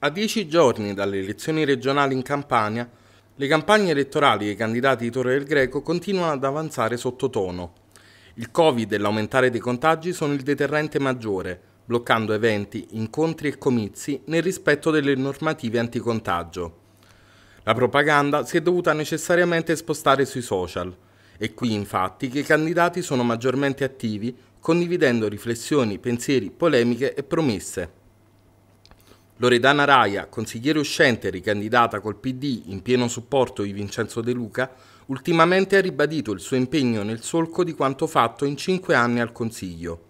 A dieci giorni dalle elezioni regionali in Campania, le campagne elettorali dei candidati di Torre del Greco continuano ad avanzare sottotono. Il Covid e l'aumentare dei contagi sono il deterrente maggiore, bloccando eventi, incontri e comizi nel rispetto delle normative anticontagio. La propaganda si è dovuta necessariamente spostare sui social. È qui infatti che i candidati sono maggiormente attivi, condividendo riflessioni, pensieri, polemiche e promesse. Loredana Raia, consigliere uscente ricandidata col PD in pieno supporto di Vincenzo De Luca, ultimamente ha ribadito il suo impegno nel solco di quanto fatto in cinque anni al Consiglio,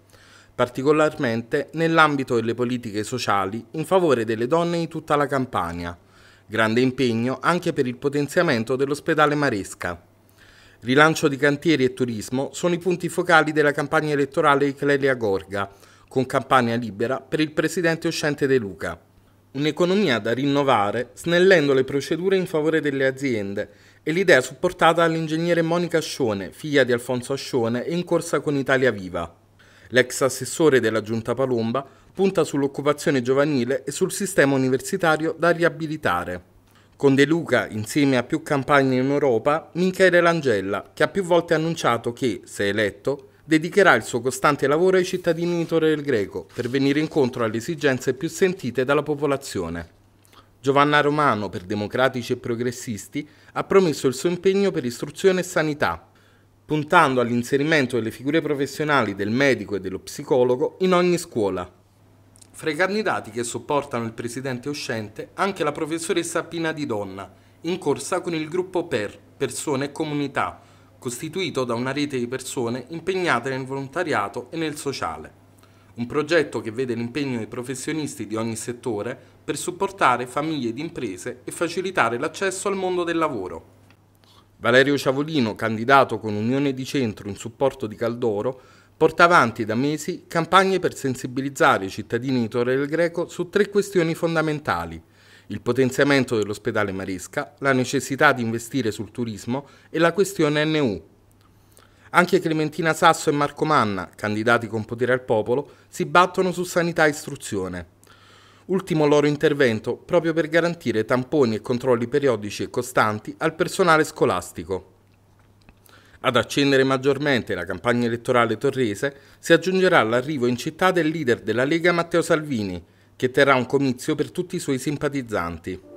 particolarmente nell'ambito delle politiche sociali in favore delle donne di tutta la Campania. Grande impegno anche per il potenziamento dell'ospedale Maresca. Rilancio di cantieri e turismo sono i punti focali della campagna elettorale di Clelia Gorga, con campagna libera per il presidente uscente De Luca. Un'economia da rinnovare snellendo le procedure in favore delle aziende è l'idea supportata dall'ingegnere Monica Ascione, figlia di Alfonso Ascione e in corsa con Italia Viva. L'ex assessore della Giunta Palomba punta sull'occupazione giovanile e sul sistema universitario da riabilitare. Con De Luca, insieme a più campagne in Europa, Michele Langella, che ha più volte annunciato che, se eletto, dedicherà il suo costante lavoro ai cittadini di Torre del Greco per venire incontro alle esigenze più sentite dalla popolazione. Giovanna Romano, per democratici e progressisti, ha promesso il suo impegno per istruzione e sanità, puntando all'inserimento delle figure professionali del medico e dello psicologo in ogni scuola. Fra i candidati che sopportano il presidente uscente anche la professoressa Pina Di Donna, in corsa con il gruppo PER, Persone e Comunità, costituito da una rete di persone impegnate nel volontariato e nel sociale. Un progetto che vede l'impegno dei professionisti di ogni settore per supportare famiglie ed imprese e facilitare l'accesso al mondo del lavoro. Valerio Ciavolino, candidato con Unione di Centro in supporto di Caldoro, porta avanti da mesi campagne per sensibilizzare i cittadini di Torre del Greco su tre questioni fondamentali – il potenziamento dell'ospedale Maresca, la necessità di investire sul turismo e la questione NU. Anche Clementina Sasso e Marco Manna, candidati con potere al popolo, si battono su sanità e istruzione. Ultimo loro intervento proprio per garantire tamponi e controlli periodici e costanti al personale scolastico. Ad accendere maggiormente la campagna elettorale torrese si aggiungerà l'arrivo in città del leader della Lega Matteo Salvini, che terrà un comizio per tutti i suoi simpatizzanti.